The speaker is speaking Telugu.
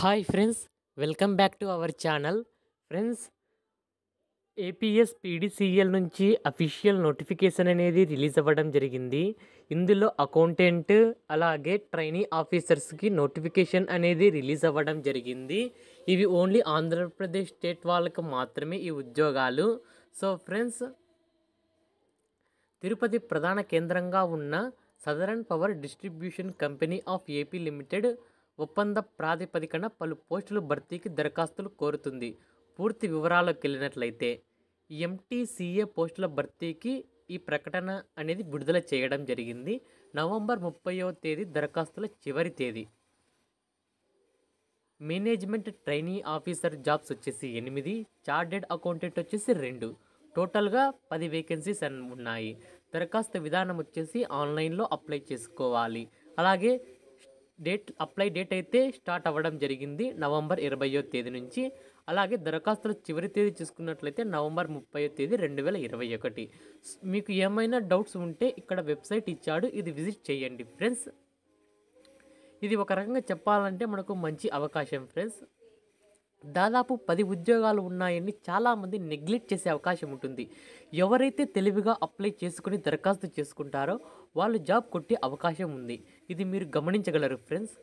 hi friends welcome back to our channel friends APS PDCL నుంచి అఫీషియల్ నోటిఫికేషన్ అనేది రిలీజ్ అవ్వడం జరిగింది ఇందులో అకౌంటెంట్ అలాగే ట్రైనీ ఆఫీసర్స్కి నోటిఫికేషన్ అనేది రిలీజ్ అవ్వడం జరిగింది ఇవి ఓన్లీ ఆంధ్రప్రదేశ్ స్టేట్ వాళ్ళకు మాత్రమే ఈ ఉద్యోగాలు సో ఫ్రెండ్స్ తిరుపతి ప్రధాన కేంద్రంగా ఉన్న southern power distribution company of AP limited ఒప్పంద ప్రాతిపదికన పలు పోస్టులు భర్తీకి దరఖాస్తులు కోరుతుంది పూర్తి వివరాల్లోకి వెళ్ళినట్లయితే ఎంటీసీఏ పోస్టుల భర్తీకి ఈ ప్రకటన అనేది విడుదల చేయడం జరిగింది నవంబర్ ముప్పైవ తేదీ దరఖాస్తుల చివరి తేదీ మేనేజ్మెంట్ ట్రైనీ ఆఫీసర్ జాబ్స్ వచ్చేసి ఎనిమిది చార్టెడ్ అకౌంటెంట్ వచ్చేసి రెండు టోటల్గా పది వేకెన్సీస్ ఉన్నాయి దరఖాస్తు విధానం వచ్చేసి ఆన్లైన్లో అప్లై చేసుకోవాలి అలాగే డేట్ అప్లై డేట్ అయితే స్టార్ట్ అవ్వడం జరిగింది నవంబర్ ఇరవయో తేదీ నుంచి అలాగే దరఖాస్తుల చివరి తేదీ చూసుకున్నట్లయితే నవంబర్ ముప్పై తేదీ రెండు వేల ఇరవై ఒకటి మీకు ఏమైనా డౌట్స్ ఉంటే ఇక్కడ వెబ్సైట్ ఇచ్చాడు ఇది విజిట్ చేయండి ఫ్రెండ్స్ ఇది ఒక రకంగా చెప్పాలంటే మనకు మంచి అవకాశం ఫ్రెండ్స్ దాదాపు పది ఉద్యోగాలు ఉన్నాయని చాలామంది నెగ్లెక్ట్ చేసే అవకాశం ఉంటుంది ఎవరైతే తెలివిగా అప్లై చేసుకుని దరఖాస్తు చేసుకుంటారో వాళ్ళు జాబ్ కొట్టే అవకాశం ఉంది ఇది మీరు గమనించగలరు ఫ్రెండ్స్